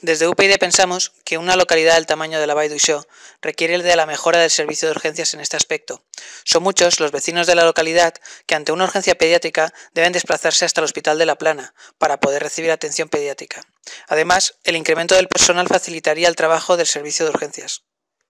Desde UPyD pensamos que una localidad del tamaño de la Vall d'Uixó requiere de la mejora del servicio de urgencias en este aspecto. Son muchos los vecinos de la localidad que ante una urgencia pediátrica deben desplazarse hasta el Hospital de La Plana para poder recibir atención pediátrica. Además, el incremento del personal facilitaría el trabajo del servicio de urgencias.